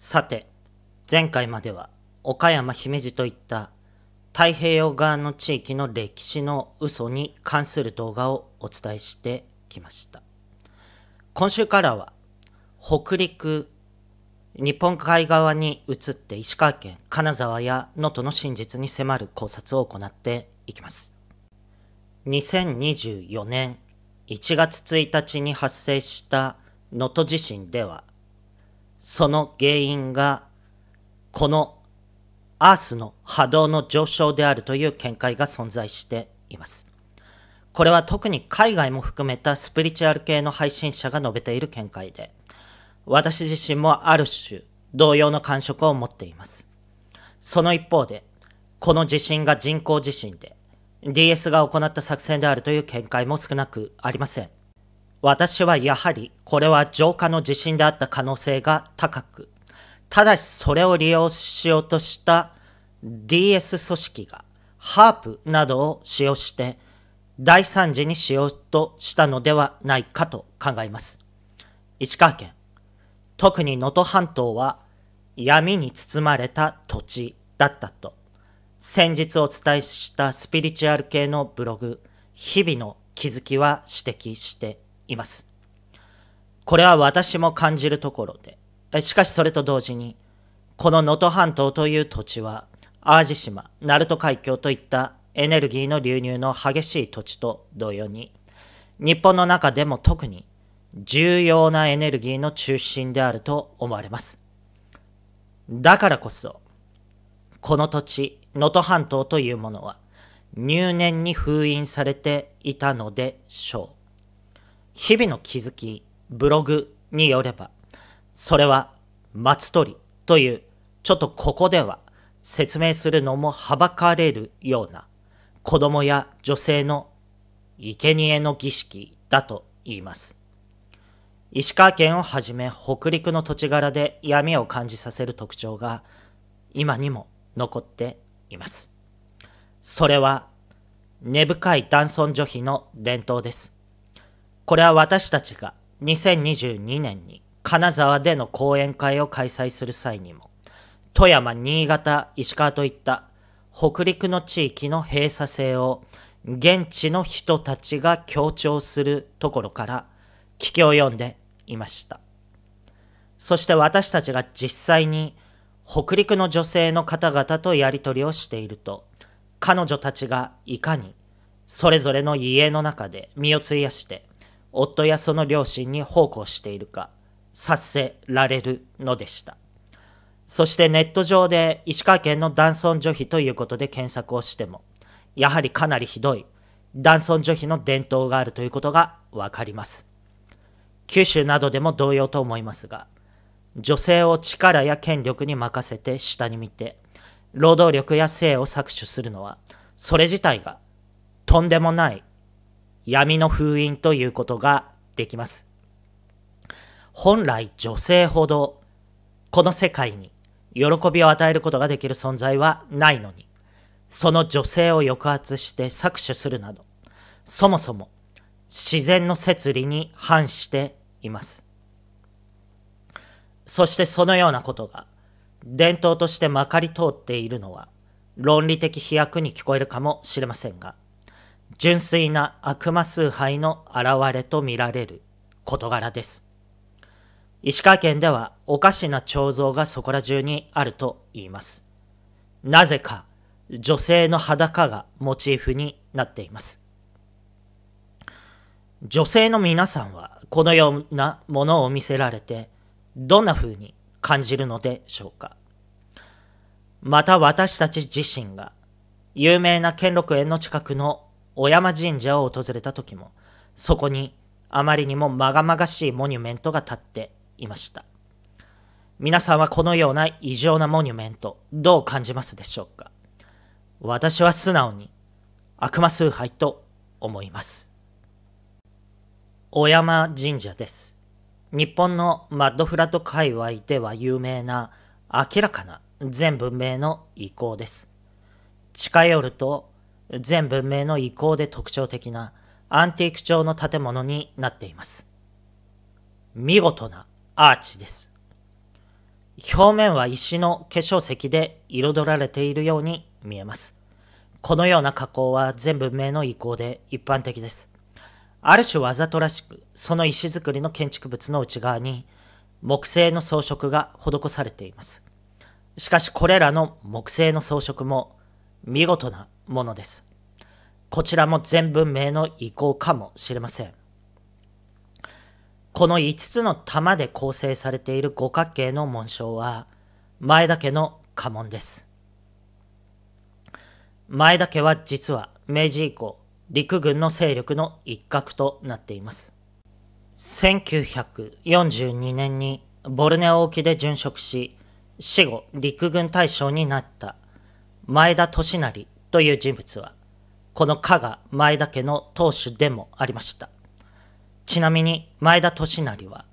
さて、前回までは岡山姫路といった太平洋側の地域の歴史の嘘に関する動画をお伝えしてきました。今週からは北陸、日本海側に移って石川県、金沢や能登の真実に迫る考察を行っていきます。2024年1月1日に発生した能登地震ではその原因がこのアースの波動の上昇であるという見解が存在しています。これは特に海外も含めたスピリチュアル系の配信者が述べている見解で、私自身もある種同様の感触を持っています。その一方で、この地震が人工地震で、DS が行った作戦であるという見解も少なくありません。私はやはりこれは浄化の地震であった可能性が高く、ただしそれを利用しようとした DS 組織がハープなどを使用して大惨事にしようとしたのではないかと考えます。石川県、特に能登半島は闇に包まれた土地だったと、先日お伝えしたスピリチュアル系のブログ、日々の気づきは指摘しています。これは私も感じるところで、しかしそれと同時に、この能登半島という土地は、淡路島、鳴門海峡といったエネルギーの流入の激しい土地と同様に、日本の中でも特に重要なエネルギーの中心であると思われます。だからこそ、この土地、能登半島というものは、入念に封印されていたのでしょう。日々の気づき、ブログによれば、それは松鳥という、ちょっとここでは説明するのもはばかれるような、子供や女性の生贄の儀式だと言います。石川県をはじめ北陸の土地柄で闇を感じさせる特徴が今にも残っています。それは根深い男尊女卑の伝統です。これは私たちが2022年に金沢での講演会を開催する際にも富山新潟石川といった北陸の地域の閉鎖性を現地の人たちが強調するところから聞き及んでいましたそして私たちが実際に北陸の女性の方々とやり取りをしていると彼女たちがいかにそれぞれの家の中で身を費やして夫やその両親に奉公しているかさせられるのでしたそしてネット上で石川県の男尊女卑ということで検索をしてもやはりかなりひどい男尊女卑の伝統があるということが分かります九州などでも同様と思いますが女性を力や権力に任せて下に見て労働力や性を搾取するのはそれ自体がとんでもない闇の封印ということができます。本来女性ほどこの世界に喜びを与えることができる存在はないのに、その女性を抑圧して搾取するなど、そもそも自然の摂理に反しています。そしてそのようなことが伝統としてまかり通っているのは論理的飛躍に聞こえるかもしれませんが、純粋な悪魔崇拝の現れとみられる事柄です。石川県ではおかしな彫像がそこら中にあると言います。なぜか女性の裸がモチーフになっています。女性の皆さんはこのようなものを見せられてどんな風に感じるのでしょうか。また私たち自身が有名な兼六園の近くの小山神社を訪れた時も、そこにあまりにもまがまがしいモニュメントが立っていました。皆さんはこのような異常なモニュメント、どう感じますでしょうか私は素直に悪魔崇拝と思います。小山神社です。日本のマッドフラット界隈では有名な明らかな全文明の意向です。近寄ると全文明の遺構で特徴的なアンティーク調の建物になっています。見事なアーチです。表面は石の化粧石で彩られているように見えます。このような加工は全文明の遺構で一般的です。ある種わざとらしく、その石造りの建築物の内側に木製の装飾が施されています。しかしこれらの木製の装飾も見事なものです。こちらも全文明の意向かもしれません。この5つの玉で構成されている五角形の紋章は前田家の家紋です。前田家は実は明治以降陸軍の勢力の一角となっています。1942年にボルネオ沖で殉職し死後陸軍大将になった前田利成という人物は、この加賀前田家の当主でもありました。ちなみに前田利成は、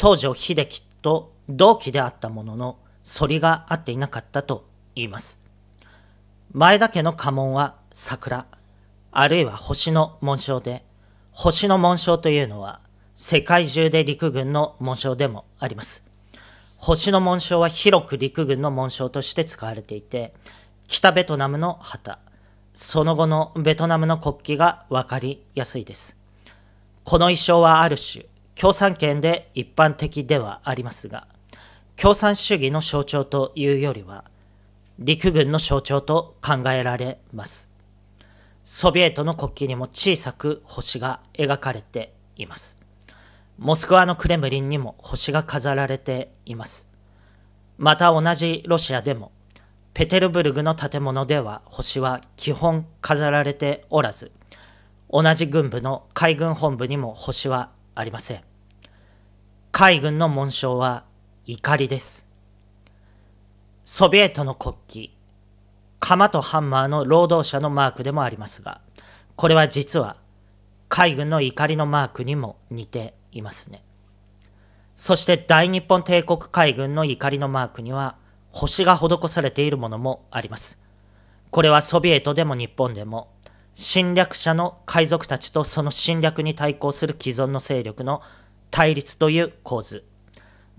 東条英機と同期であったものの、反りが合っていなかったと言います。前田家の家紋は桜、あるいは星の紋章で、星の紋章というのは世界中で陸軍の紋章でもあります。星の紋章は広く陸軍の紋章として使われていて、北ベトナムの旗、その後のベトナムの国旗が分かりやすいです。この衣装はある種、共産権で一般的ではありますが、共産主義の象徴というよりは、陸軍の象徴と考えられます。ソビエトの国旗にも小さく星が描かれています。モスクワのクレムリンにも星が飾られています。また同じロシアでもペテルブルグの建物では星は基本飾られておらず同じ軍部の海軍本部にも星はありません海軍の紋章は怒りですソビエトの国旗鎌とハンマーの労働者のマークでもありますがこれは実は海軍の怒りのマークにも似ていますねそして大日本帝国海軍の怒りのマークには星が施されているものもあります。これはソビエトでも日本でも、侵略者の海賊たちとその侵略に対抗する既存の勢力の対立という構図。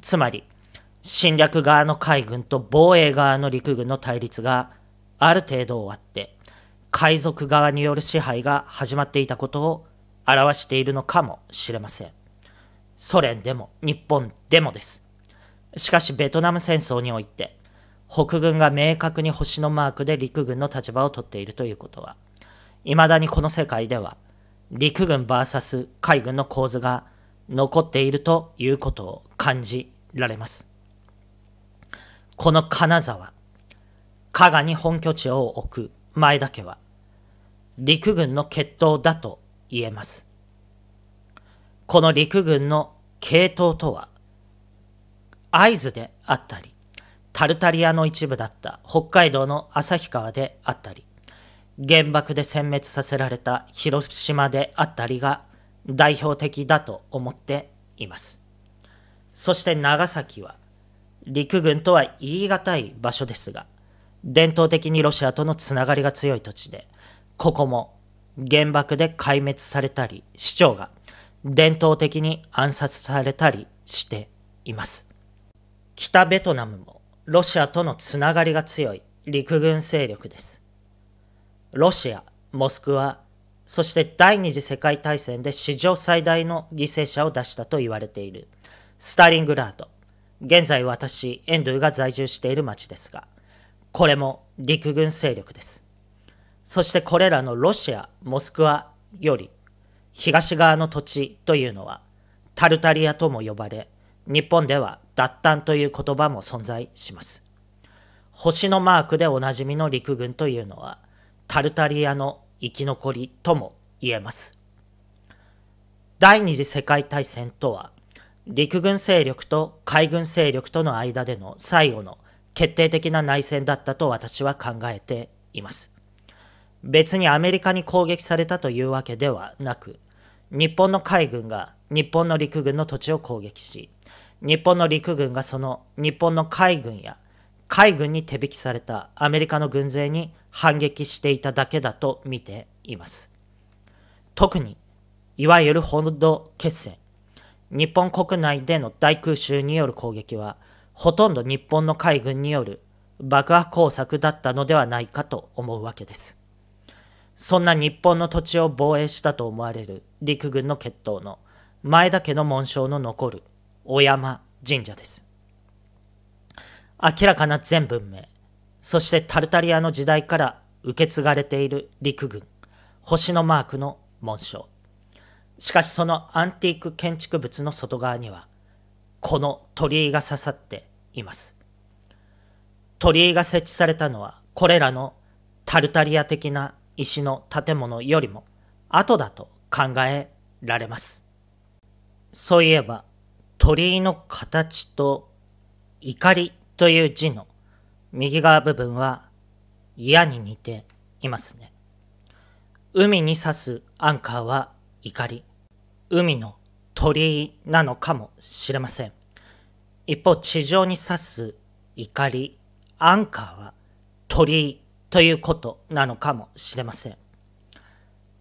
つまり、侵略側の海軍と防衛側の陸軍の対立がある程度終わって、海賊側による支配が始まっていたことを表しているのかもしれません。ソ連でも日本でもです。しかしベトナム戦争において、北軍が明確に星のマークで陸軍の立場を取っているということは、未だにこの世界では、陸軍 VS 海軍の構図が残っているということを感じられます。この金沢、加賀に本拠地を置く前田家は、陸軍の決闘だと言えます。この陸軍の系統とは、合図であったり、タルタリアの一部だった北海道の旭川であったり原爆で殲滅させられた広島であったりが代表的だと思っていますそして長崎は陸軍とは言い難い場所ですが伝統的にロシアとのつながりが強い土地でここも原爆で壊滅されたり市長が伝統的に暗殺されたりしています北ベトナムもロシアとのつながりが強い陸軍勢力です。ロシア、モスクワ、そして第二次世界大戦で史上最大の犠牲者を出したと言われているスターリングラード。現在私、エンドゥが在住している町ですが、これも陸軍勢力です。そしてこれらのロシア、モスクワより東側の土地というのはタルタリアとも呼ばれ、日本では脱炭という言葉も存在します。星のマークでおなじみの陸軍というのは、タルタリアの生き残りとも言えます。第二次世界大戦とは、陸軍勢力と海軍勢力との間での最後の決定的な内戦だったと私は考えています。別にアメリカに攻撃されたというわけではなく、日本の海軍が日本の陸軍の土地を攻撃し、日本の陸軍がその日本の海軍や海軍に手引きされたアメリカの軍勢に反撃していただけだと見ています。特に、いわゆる本土決戦、日本国内での大空襲による攻撃は、ほとんど日本の海軍による爆破工作だったのではないかと思うわけです。そんな日本の土地を防衛したと思われる陸軍の決闘の前田家の紋章の残る小山神社です。明らかな全文明、そしてタルタリアの時代から受け継がれている陸軍、星のマークの紋章。しかしそのアンティーク建築物の外側には、この鳥居が刺さっています。鳥居が設置されたのは、これらのタルタリア的な石の建物よりも後だと考えられます。そういえば、鳥居の形と怒りという字の右側部分は嫌に似ていますね。海に刺すアンカーは怒り。海の鳥居なのかもしれません。一方、地上に刺す怒り、アンカーは鳥居ということなのかもしれません。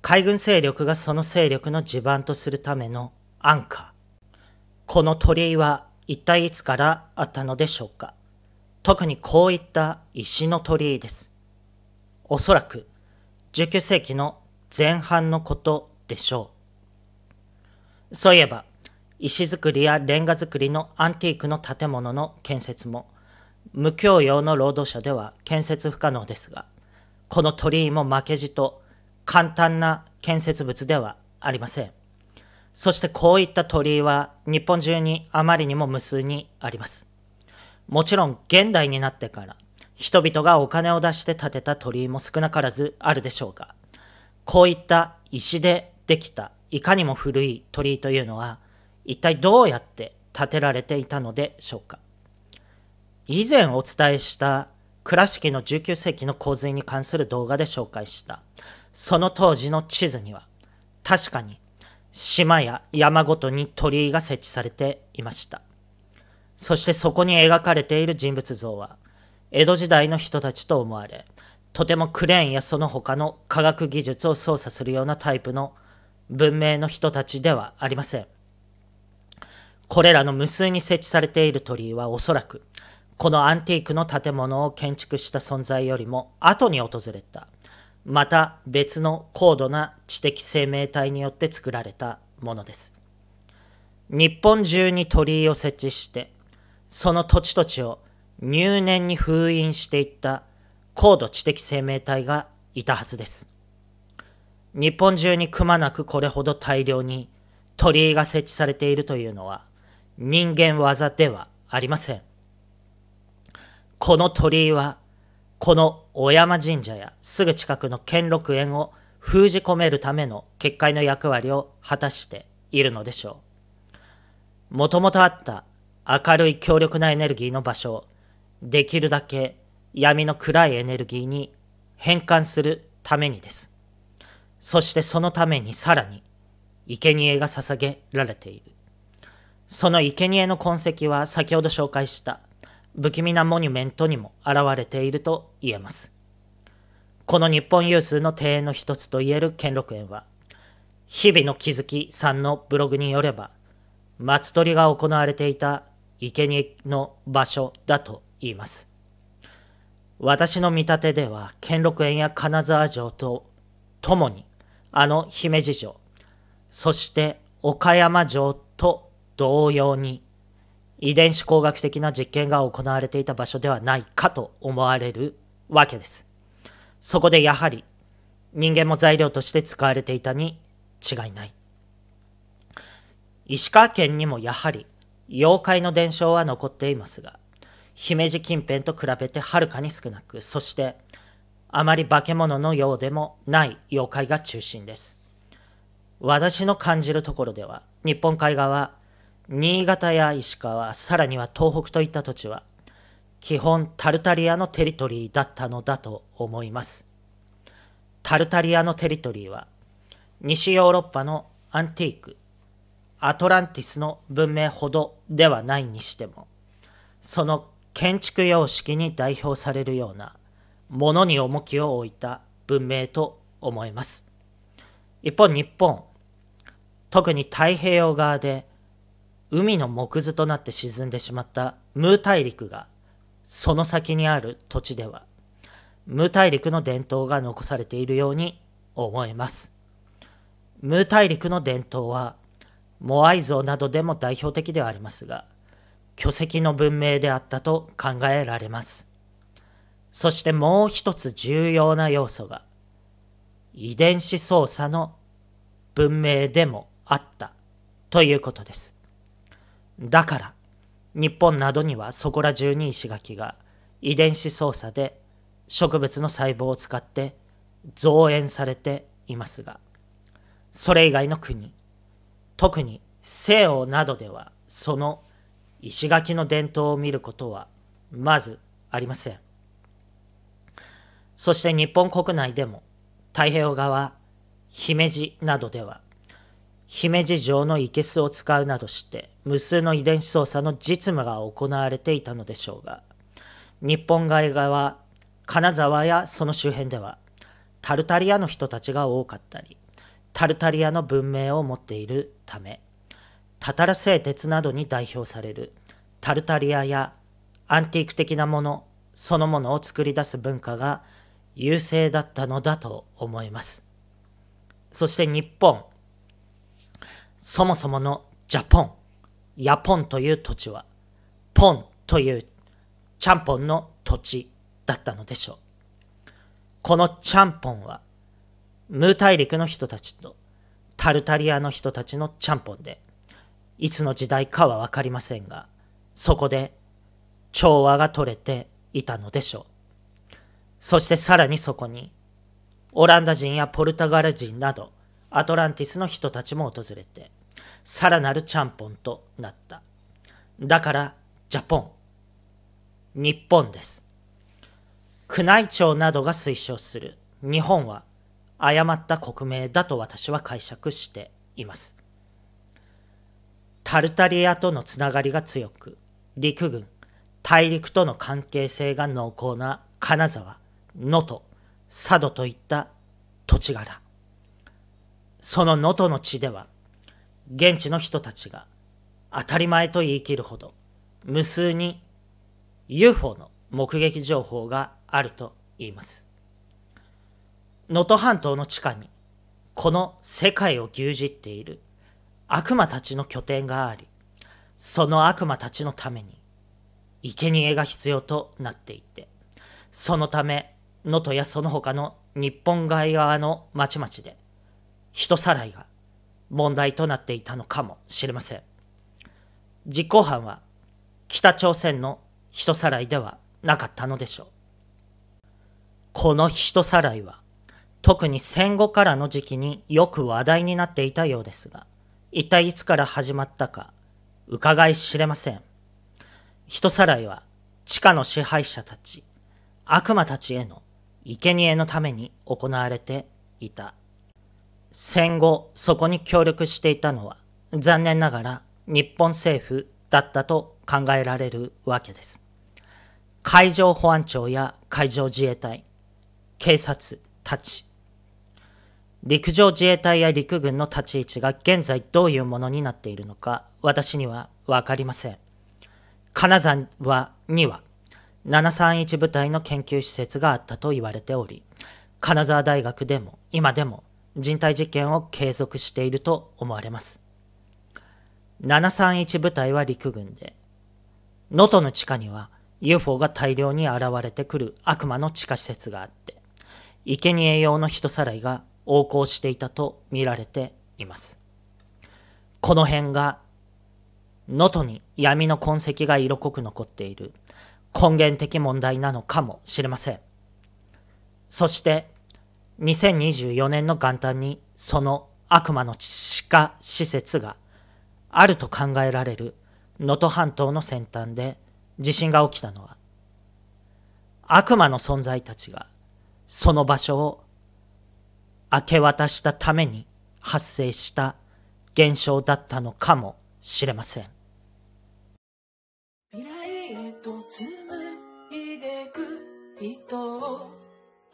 海軍勢力がその勢力の地盤とするためのアンカー。この鳥居は一体いつからあったのでしょうか特にこういった石の鳥居です。おそらく19世紀の前半のことでしょう。そういえば、石造りやレンガ造りのアンティークの建物の建設も、無教養の労働者では建設不可能ですが、この鳥居も負けじと簡単な建設物ではありません。そしてこういった鳥居は日本中にあまりにも無数にあります。もちろん現代になってから人々がお金を出して建てた鳥居も少なからずあるでしょうが、こういった石でできたいかにも古い鳥居というのは一体どうやって建てられていたのでしょうか。以前お伝えした倉敷の19世紀の洪水に関する動画で紹介したその当時の地図には確かに島や山ごとに鳥居が設置されていましたそしてそこに描かれている人物像は江戸時代の人たちと思われとてもクレーンやその他の科学技術を操作するようなタイプの文明の人たちではありませんこれらの無数に設置されている鳥居はおそらくこのアンティークの建物を建築した存在よりも後に訪れたまた別の高度な知的生命体によって作られたものです。日本中に鳥居を設置して、その土地土地を入念に封印していった高度知的生命体がいたはずです。日本中にくまなくこれほど大量に鳥居が設置されているというのは人間技ではありません。この鳥居はこの小山神社やすぐ近くの兼六園を封じ込めるための結界の役割を果たしているのでしょう。もともとあった明るい強力なエネルギーの場所をできるだけ闇の暗いエネルギーに変換するためにです。そしてそのためにさらに生贄が捧げられている。その生贄の痕跡は先ほど紹介した不気味なモニュメントにも現れていると言えます。この日本有数の庭園の一つといえる兼六園は、日々の気づきさんのブログによれば、松鳥が行われていた生贄の場所だと言います。私の見立てでは、兼六園や金沢城と共に、あの姫路城、そして岡山城と同様に遺伝子工学的な実験が行われていた場所ではないかと思われるわけです。そこでやはり人間も材料として使われていたに違いない。石川県にもやはり妖怪の伝承は残っていますが、姫路近辺と比べてはるかに少なく、そしてあまり化け物のようでもない妖怪が中心です。私の感じるところでは、日本海側、新潟や石川、さらには東北といった土地は、基本タルタリアのテリトリーだったのだと思います。タルタリアのテリトリーは、西ヨーロッパのアンティーク、アトランティスの文明ほどではないにしても、その建築様式に代表されるようなものに重きを置いた文明と思います。一方日本、特に太平洋側で海の木図となって沈んでしまったムー大陸がその先にある土地ではムー大陸の伝統が残されているように思えますムー大陸の伝統はモアイ像などでも代表的ではありますが巨石の文明であったと考えられますそしてもう一つ重要な要素が遺伝子操作の文明でもあったということですだから日本などにはそこら中に石垣が遺伝子操作で植物の細胞を使って増援されていますがそれ以外の国特に西欧などではその石垣の伝統を見ることはまずありませんそして日本国内でも太平洋側姫路などでは姫路城の生けすを使うなどして無数の遺伝子操作の実務が行われていたのでしょうが日本外側金沢やその周辺ではタルタリアの人たちが多かったりタルタリアの文明を持っているためタタラ製鉄などに代表されるタルタリアやアンティーク的なものそのものを作り出す文化が優勢だったのだと思いますそして日本そもそものジャポン、ヤポンという土地は、ポンというちゃんぽんの土地だったのでしょう。このちゃんぽんは、ムー大陸の人たちとタルタリアの人たちのちゃんぽんで、いつの時代かはわかりませんが、そこで調和が取れていたのでしょう。そしてさらにそこに、オランダ人やポルタガル人など、アトランティスの人たちも訪れてさらなるちゃんぽんとなっただからジャポン日本です宮内庁などが推奨する日本は誤った国名だと私は解釈していますタルタリアとのつながりが強く陸軍大陸との関係性が濃厚な金沢能登佐渡といった土地柄その能登の地では現地の人たちが当たり前と言い切るほど無数に UFO の目撃情報があると言います能登半島の地下にこの世界を牛耳っている悪魔たちの拠点がありその悪魔たちのために生贄が必要となっていてそのため能登やその他の日本外側の町々で人さらいが問題となっていたのかもしれません実行犯は北朝鮮の人さらいではなかったのでしょうこの人さらいは特に戦後からの時期によく話題になっていたようですが一体いつから始まったか伺い知れません人さらいは地下の支配者たち悪魔たちへの生贄のために行われていた戦後そこに協力していたのは残念ながら日本政府だったと考えられるわけです。海上保安庁や海上自衛隊、警察たち、陸上自衛隊や陸軍の立ち位置が現在どういうものになっているのか私には分かりません。金沢はには731部隊の研究施設があったと言われており金沢大学でも今でも人体実験を継続していると思われます。731部隊は陸軍で、能登の地下には UFO が大量に現れてくる悪魔の地下施設があって、生贄用の人さらいが横行していたと見られています。この辺が能登に闇の痕跡が色濃く残っている根源的問題なのかもしれません。そして2024年の元旦にその悪魔の地下施設があると考えられる能登半島の先端で地震が起きたのは悪魔の存在たちがその場所を明け渡したために発生した現象だったのかもしれません未来へと紡いでく人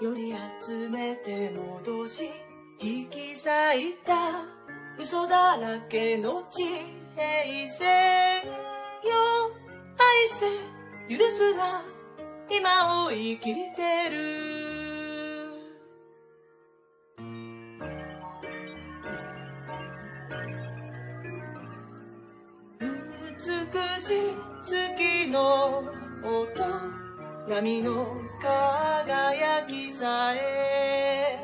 より集めて戻し引き裂いた嘘だらけの地平線よ愛せ許すな今を生きてる美しい月の音波の輝きさえ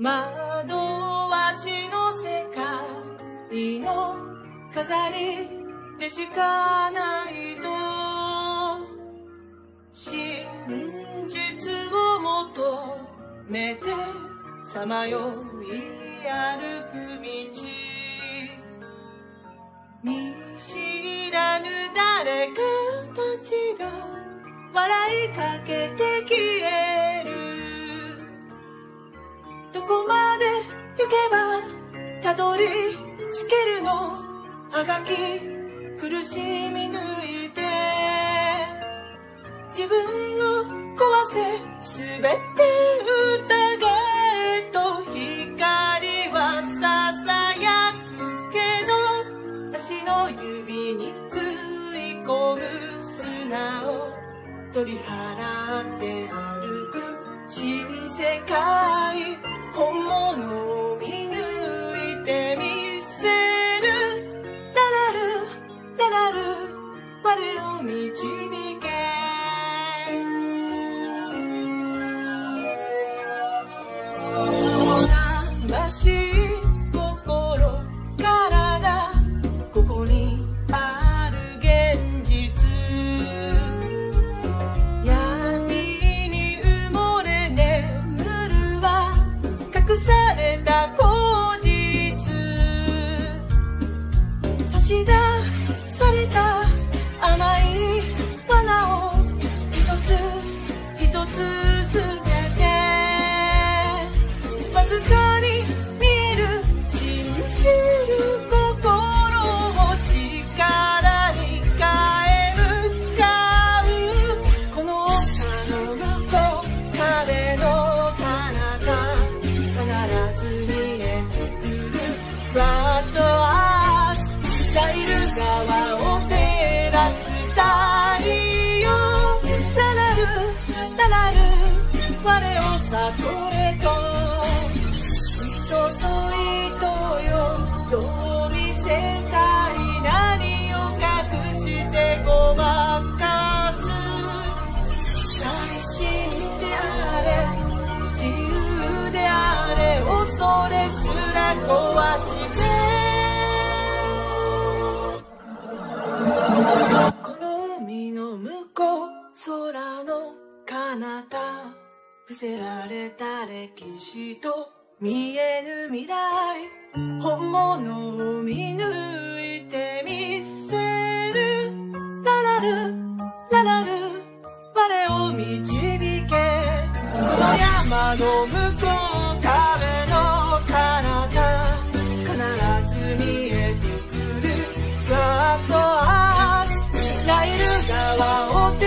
惑わしの世界の飾りでしかないと真実を求めてさまよい歩く道見知らぬ誰かたちが笑いかけて消えるどこまで行けばたどり着けるのあがき苦しみ抜いて自分を壊せってり払って歩く新世界 saturated せられた歴史と見えぬ未来本物を見抜いてみせるララルララル我を導けこの山の向こう壁の彼方必ず見えてくるガッドアースナイル川を手